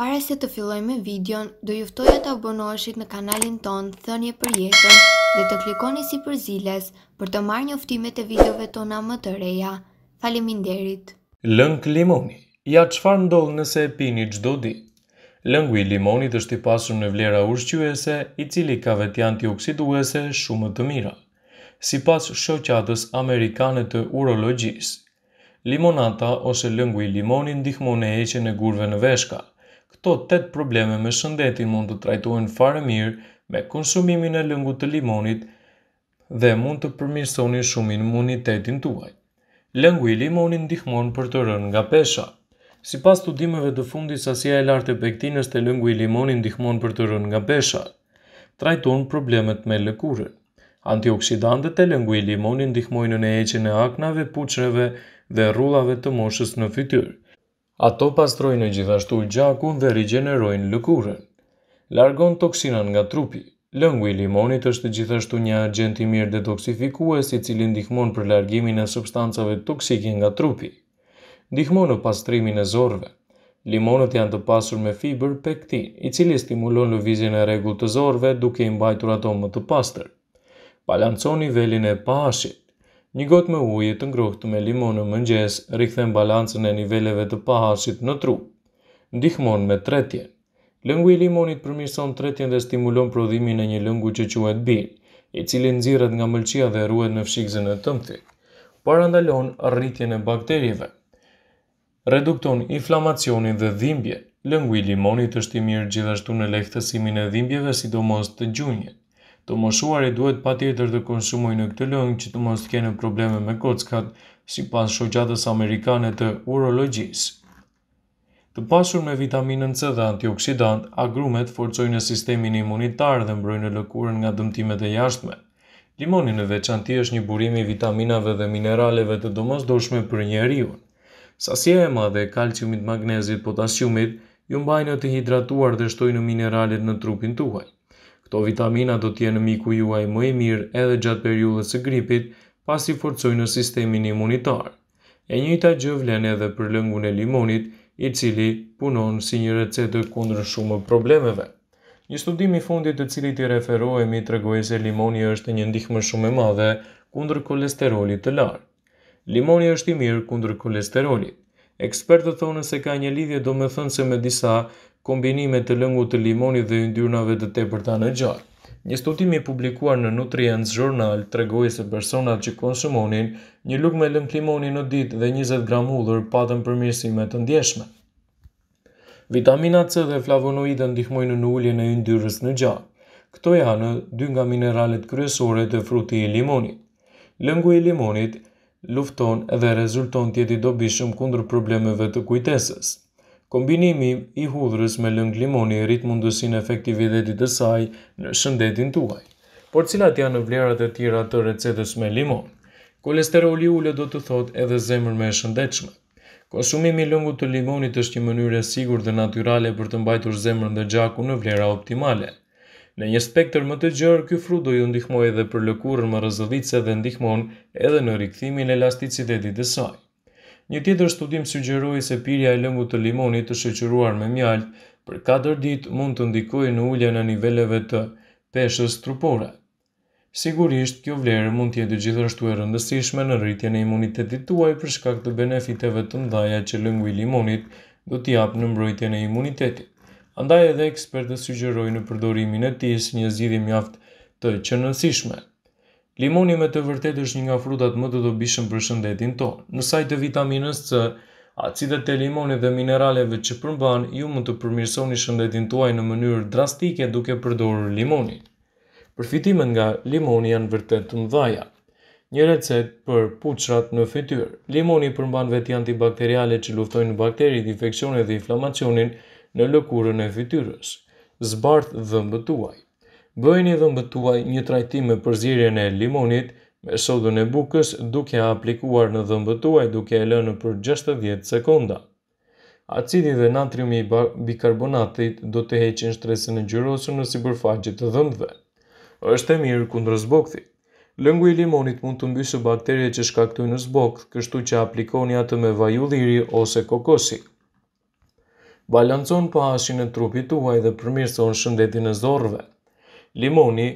Pare se të filloj me videon, do juftoj e të abonoshit në kanalin ton, thënje për jetën dhe të klikoni si për ziles për të marrë një uftimet e videove tona më të reja. Falimin derit! Lëng limoni Ja qëfar ndodh nëse e pini qdo di? Lëngu i limonit është i pasur në vlera ushqyese, i cili ka vetë janë shumë të mira. Si pas shoqatës Amerikanë të urologjisë, limonata ose lëngu i limonit ndihmon e që në gurve në veshka këto 8 probleme me shëndetin mund të trajtojnë fare mirë me konsumimin e lëngu të limonit dhe mund të përmirësoni shumë imunitetin tuaj. Lëngu i limonit ndihmon për të rënë nga pesha. Si pas të dimeve të fundi, sasia e lartë e pektinës të lëngu i limonit ndihmon për të rënë nga pesha. Trajton problemet me lëkurën. Antioksidantët e lëngu i limonit ndihmojnë në eqen e aknave, puqreve dhe rullave të moshës në fytyrë. Ato pastrojnë e gjithashtu gjakun dhe rigenerojnë lëkurën. Largon toksinën nga trupi. Lëngu i limonit është gjithashtu një agent i mirë detoksifikues i cili ndihmon për largimin e substancave toksike nga trupi. Ndihmon në pastrimin e zorve. Limonët janë të pasur me fiber pektin, i cili stimulon vizin e rregullt të zorve duke i mbajtur ato më të pastër. Balancon nivelin e pashit. Një gotë me ujë të ngrohtë me limonë në mëngjes rikthen balancën e niveleve të pahashit në tru. Ndihmon me tretje. Lëngu i limonit përmison tretjen dhe stimulon prodhimin e një lëngu që quhet bil, i cili nxirret nga mëlçia dhe ruhet në fshikzën e tëmthit. Parandalon rritjen e bakterieve. Redukton inflamacionin dhe dhimbje. Lëngu i limonit është i mirë gjithashtu në lehtësimin e dhimbjeve, sidomos të gjunjit. Të moshuarit duhet pa tjetër të konsumoj në këtë lëngë që të mos të kene probleme me kockat, si pas shogjatës amerikane të urologjisë. Të pasur me vitaminën C dhe antioksidant, agrumet forcojnë në sistemin imunitar dhe mbrojnë në lëkurën nga dëmtimet e jashtme. Limoni në veçanti është një burimi vitaminave dhe mineraleve të domës doshme për një riun. Sasje e madhe, kalciumit, magnezit, potasiumit, ju mbajnë të hidratuar dhe shtojnë mineralit në trupin tuaj. Këto vitamina do t'je në miku juaj më i mirë edhe gjatë periullës e gripit, pas i forcojnë në sistemin imunitar. E njëta gjë vlen edhe për lëngun e limonit, i cili punon si një recetë kundrë shumë problemeve. Një studim i fundit të cili t'i referohemi të regojë se limoni është një ndihme shumë e madhe kundrë kolesterolit të larë. Limoni është i mirë kundrë kolesterolit. Ekspertët thonë se ka një lidhje do me thënë se me disa kolesterolit kombinime të lëngu të limoni dhe yndyrnave të tepërta në gjarë. Një stotimi i publikuar në Nutrients Journal tregoi se personat që konsumonin një lugë lëng limoni në ditë dhe 20 gram ullër patën përmirësime të ndjeshme. Vitamina C dhe flavonoidë ndihmojnë në ulljen e yndyrës në gjarë. Këto janë dy nga mineralet kryesore të frutit i limonit. Lëngu i limonit lufton edhe rezulton tjeti i dobishëm kundër problemeve të kujtesës. Kombinimi i hudhrës me lëng limoni rrit mundësin efektivitetit të saj në shëndetin tuaj. Por cilat janë në vlerat e tjera të recetës me limon? Kolesteroli ule do të thot edhe zemër me shëndetshme. Konsumimi i lëngut të limonit është një mënyrë e sigurt dhe natyrale për të mbajtur zemrën në gjaku në vlera optimale. Në një spektër më të gjerë, ky frut do ju ndihmojë edhe për lëkurën më rrezëllitse dhe ndihmon edhe në rikthimin e elasticitetit të saj. Një tjetër studim sugjeroi se pirja e lëngut të limonit të shoqëruar me mjalt për 4 ditë mund të ndikojë në uljen e niveleve të peshës trupore. Sigurisht, kjo vlerë mund të jetë gjithashtu e rëndësishme në rritjen e imunitetit tuaj për shkak të benefiteve të mëdha që lëngu i limonit do t'i jap në mbrojtjen e imunitetit. Andaj edhe ekspertët sugjerojnë përdorimin e tij si një zgjidhje mjaft të qëndrueshme. Limoni me të vërtet është një nga frutat më të dobishëm për shëndetin tonë. sajtë të vitaminës C, acidet e limonit dhe mineraleve që përmban, ju mund të përmirësoni shëndetin tuaj në mënyrë drastike duke përdorur limonin. Përfitimet nga limoni janë vërtet të mdhaja. Një recet për puqrat në fityr. Limoni përmban veti antibakteriale që luftojnë bakterit, infekcionet dhe inflamacionin në lëkurën e fityrës. Zbarth dhe tuaj bëjni dhe mbëtuaj një trajtim me përzirjen e limonit me sodën e bukës duke aplikuar në dhe mbëtuaj duke e lënë për 60 sekonda. Acidi dhe natriumi i bikarbonatit do të heqin shtresën e gjyrosën në si përfaqit të dhëmbëve. Êshtë e mirë kundër zbokthi. Lëngu i limonit mund të mbysë bakterje që shkaktojnë në zbokth, kështu që aplikoni atë me vaju ose kokosi. Balancon ashin e trupit tuaj dhe përmirëson shëndetin e zorëve. Limoni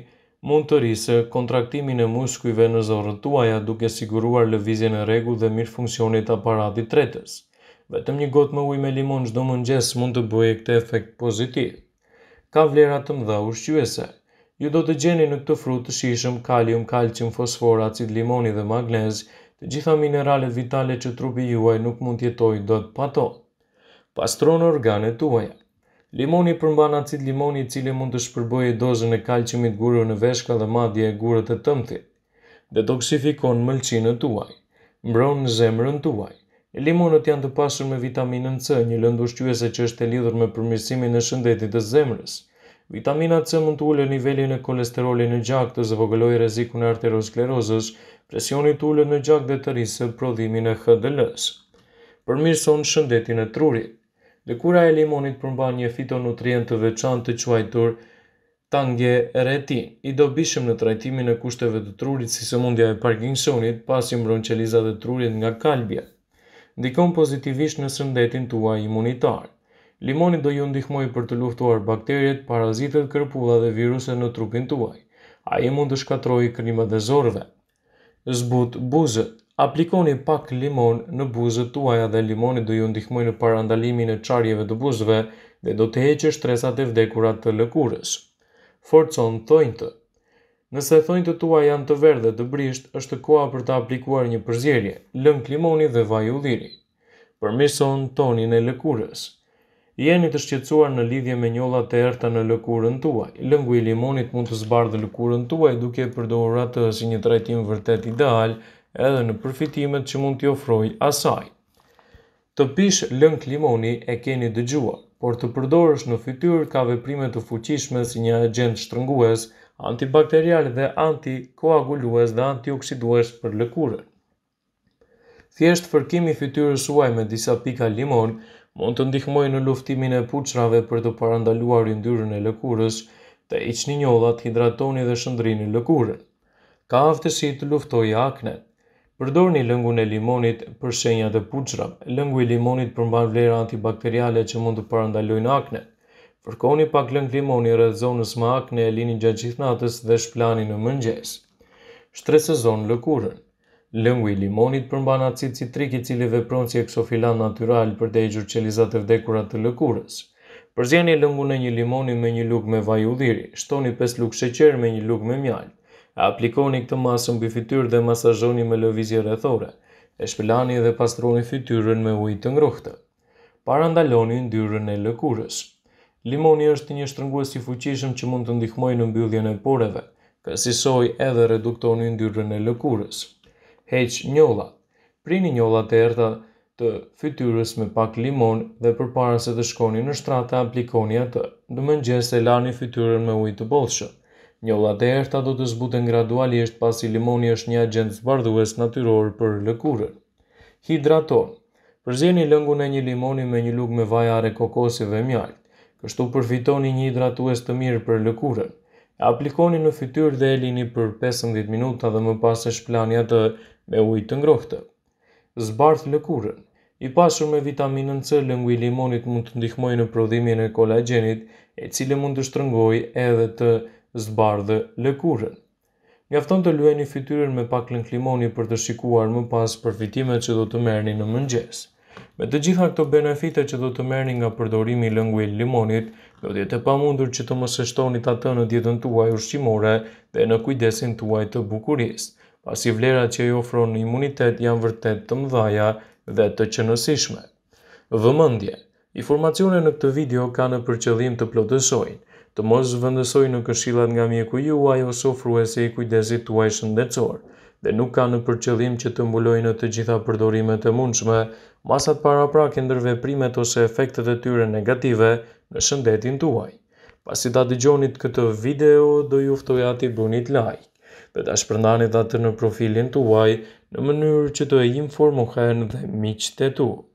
mund të rrisë kontraktimin e muskujve në zorën tuaja duke siguruar lëvizjen e regu dhe mirë funksionit aparatit tretës. Vetëm një gotë më uj me limon qdo më njësë mund të bëje këtë efekt pozitiv. Ka vlera të mdha ushqyese. Ju do të gjeni në këtë frutë të shishëm kalium, kalcium, fosfor, acid limoni dhe magnez, të gjitha mineralet vitale që trupi juaj nuk mund tjetoj do të pato. Pastron organet tuaja. Limoni përmban acid limoni i cili mund të shpërbëjë dozën e kalcimit gurë në veshka dhe madje e gurët e tëmtit. Detoksifikon mëlçinën tuaj, mbron në zemrën tuaj. Limonët janë të pasur me vitaminën C, një lënd ushqyese që është e lidhur me përmirësimin e shëndetit të zemrës. Vitamina C mund të ulë nivelin e kolesterolit në gjak të zvogëlojë rrezikun e arteriosklerozës, presionin të ulët në gjak dhe të rrisë prodhimin e HDL-s. Përmirëson shëndetin e trurit. Likura e limonit përmban një fitonutrient të veçan të quajtur tange retin. I dobishëm në trajtimin e kushteve të trurit si sëmundja mundja e Parkinsonit pas i mbron qelizat e trurit nga kalbje. Ndikon pozitivisht në sëndetin tua imunitar. Limoni do ju ndihmoj për të luftuar bakteriet, parazitet, kërpulla dhe viruset në trupin tuaj. A i mund të shkatroj krimat dhe zorve. Zbut buzët aplikoni pak limon në buzët tuaja dhe limoni do ju ndihmoj në parandalimin e qarjeve të buzëve dhe do të heqë shtresat e vdekurat të lëkurës. Forcon thojnë të. Nëse thojnë të tuaj janë të verë dhe të brisht, është koha për të aplikuar një përzjerje, lëmë limoni dhe vaj u dhiri. Përmison tonin e lëkurës. Jeni të shqetsuar në lidhje me njolla të erta në lëkurën tuaj. Lëngu i limonit mund të zbardhë lëkurën tuaj duke përdorur atë si një trajtim vërtet ideal, edhe në përfitimet që mund t'i ofroj asaj. Të pish lëng limoni e keni dëgjua, por të përdorësh në fytyrë ka veprime të fuqishme si një agent shtrëngues, antibakterial dhe antikoagulues dhe antioksidues për lëkurën. Thjesht fërkimi fytyrës uaj me disa pika limon mund të ndihmoj në luftimin e puçrave për të parandaluar ndyrën e lëkurës të iqni njollat, hidratoni dhe shëndrini lëkurën. Ka aftësi të luftoj aknet. Përdor një lëngu në limonit për shenja dhe puqra. Lëngu i limonit përmban vlerë antibakteriale që mund të parandalojnë akne. Përkoni pak lëngë limoni rrë zonës më akne e lini gjatë gjithnatës dhe shplani në mëngjes. Shtresë zonë lëkurën. Lëngu i limonit përmban acid citrik i cili vepron si eksofilan natural për të hequr qelizat e vdekurat të lëkurës. Përzjeni lëngun e një limoni me një lugë me vaj udhiri, shtoni 5 lugë sheqer me një lugë me mjalë aplikoni këtë masë mbi fytyrë dhe masazhoni me lëvizje rrethore. E shpëlani dhe pastroni fytyrën me ujë të ngrohtë. Parandaloni ndaloni ndyrën e lëkurës. Limoni është një shtrëngues i fuqishëm që mund të ndihmojë në mbylljen e poreve. Kësisoj edhe reduktoni ndyrën e lëkurës. Heq njolla. Prini njolla të erta të fytyrës me pak limon dhe përpara se të shkoni në shtrata aplikoni atë. Do mëngjes e lani fytyrën me ujë të bollshëm. Një e erta do të zbuten gradualisht pasi limoni është një agent zbardhues natyror për lëkurën. Hidraton. Përzjeni lëngun e një limoni me një lugë me vajare kokosi dhe mjalt. Kështu përfitoni një hidratues të mirë për lëkurën. E aplikoni në fytyrë dhe e lini për 15 minuta dhe më pas e shplani atë me ujë të ngrohtë. Zbardh lëkurën. I pasur me vitaminën C, lëngu i limonit mund të ndihmojë në prodhimin e kolagjenit, e cili mund të shtrëngojë edhe të zbardhë dhe lëkurën. Njafton të lueni fytyrën me pak lënk limoni për të shikuar më pas përfitimet që do të merni në mëngjes. Me të gjitha këto benefite që do të merni nga përdorimi lëngve limonit, do djetë e pa mundur që të më sështoni të atë në djetën tuaj ushqimore dhe në kujdesin tuaj të bukuris, pasi vlera që i ofron imunitet janë vërtet të mdhaja dhe të qënësishme. Vëmëndje, informacione në këtë video ka në përqëllim të plotësojnë, të mos zhvëndësoj në këshillat nga mjeku juaj ose ofruese i kujdesit tuaj shëndetësor, dhe nuk ka në përqëllim që të mbulojnë në të gjitha përdorimet e mundshme, masat para pra ndër veprimet ose efektet e tyre negative në shëndetin tuaj. Pasi ta dëgjoni këtë video, do juftoj ati bunit like dhe ta shpërndanit atë në profilin tuaj në mënyrë që të e informohen dhe miqët e tuaj.